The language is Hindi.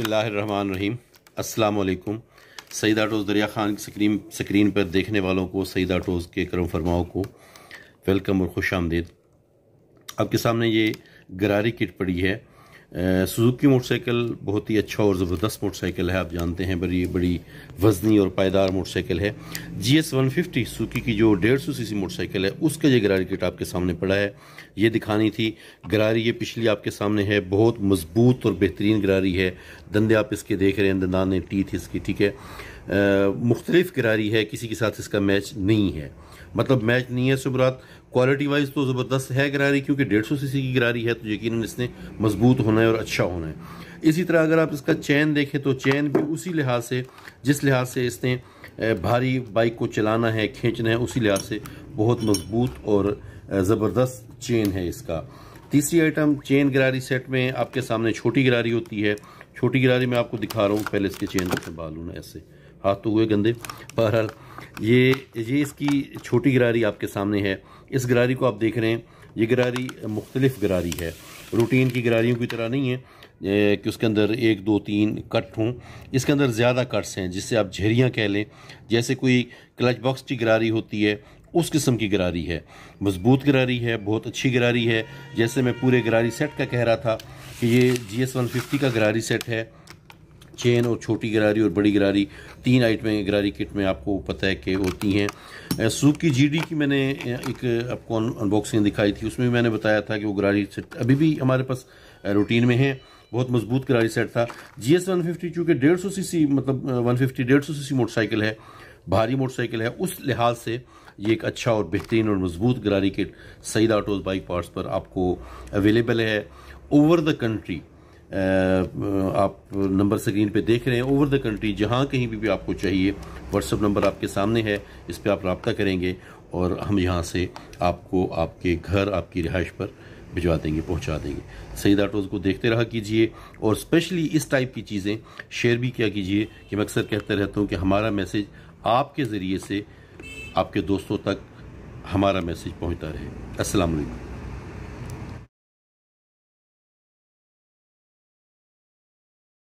बसमीम अल्लाम सईदा टोज़ दरिया ख़ान स्क्रीन स्क्रीन पर देखने वालों को सईदा टोज़ के करम फरमाओं को वेलकम और खुश आमदेद आपके सामने ये गरारी किट पड़ी है सुजुकी मोटरसाइकिल बहुत ही अच्छा और ज़बरदस्त मोटरसाइकिल है आप जानते हैं बड़ी बड़ी वजनी और पायदार मोटरसाइकिल है G S one fifty Suzuki की जो डेढ़ सौ सी सी मोटरसाइकिल है उसका ये गरारी किट आपके सामने पड़ा है ये दिखानी थी गरारी ये पिछली आपके सामने है बहुत मजबूत और बेहतरीन गरारी है दंदे आप इसके देख रहे हैं दंदाने टीथ इसकी ठीक है मुख्तलिफ़ गरारी है किसी के साथ इसका मैच नहीं है मतलब मैच नहीं है सुबरात क्वालिटी वाइज तो ज़बरदस्त है गिरारी क्योंकि डेढ़ सौ सीसी की गिरारी है तो यकीन इसने मजबूत होना है और अच्छा होना है इसी तरह अगर आप इसका चैन देखें तो चैन भी उसी लिहाज से जिस लिहाज से इसने भारी बाइक को चलाना है खींचना है उसी लिहाज से बहुत मजबूत और ज़बरदस्त चेन है इसका तीसरी आइटम चेन गिरारी सेट में आपके सामने छोटी गिरारी होती है छोटी गिरारी में आपको दिखा रहा हूँ पहले इसके चेन से संभाल ना ऐसे हाथ तो हुए गंदे बहरहाल ये ये इसकी छोटी गरारी आपके सामने है इस गरारी को आप देख रहे हैं ये गरारी मुख्तलिफ गरारी है रूटीन की गरारियों की तरह नहीं है कि उसके अंदर एक दो तीन कट हों इसके अंदर ज़्यादा कट्स हैं जिससे आप झेरियाँ कह लें जैसे कोई क्लच बॉक्स की गरारी होती है उस किस्म की गरारी है मज़बूत गरारी है बहुत अच्छी गरारी है जैसे मैं पूरे गरारी सेट का कह रहा था कि ये जी एस वन फिफ्टी का गरारी सेट है चेन और छोटी गरारी और बड़ी गरारी तीन आइटमें गरारी किट में आपको पता है कि होती हैं जी जीडी की मैंने एक आपको अनबॉक्सिंग दिखाई थी उसमें मैंने बताया था कि वो गरारी सेट अभी भी हमारे पास रूटीन में है बहुत मजबूत गरारी सेट था जी एस वन फिफ्टी चूँकि डेढ़ सौ सी सी मतलब वन फिफ्टी डेढ़ सौ सी सी मोटरसाइकिल है भारी मोटरसाइकिल है उस लिहाज से ये एक अच्छा और बेहतरीन और मजबूत गरारी kit Syed Autos bike parts पर आपको अवेलेबल है ओवर द कंट्री आप नंबर स्क्रीन पे देख रहे हैं ओवर द कंट्री जहाँ कहीं भी, भी आपको चाहिए व्हाट्सअप नंबर आपके सामने है इस पर आप रबता करेंगे और हम यहाँ से आपको आपके घर आपकी रिहाइश पर भिजवा देंगे पहुँचा देंगे सईद आटोज़ को देखते रहा कीजिए और स्पेशली इस टाइप की चीज़ें शेयर भी किया कीजिए कि मैं अक्सर कहते रहता हूँ कि हमारा मैसेज आपके ज़रिए से आपके दोस्तों तक हमारा मैसेज पहुँचता रहे असलकम